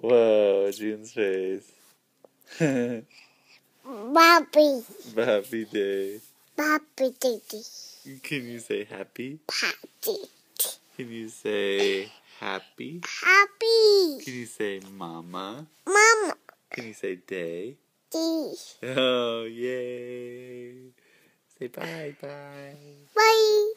Whoa, June's face. Bobby. Bobby Day. Bobby Day. Can you say happy? Happy. Can you say happy? Happy. Can you say mama? Mama. Can you say day? Day. Oh, yay. Say bye bye. Bye.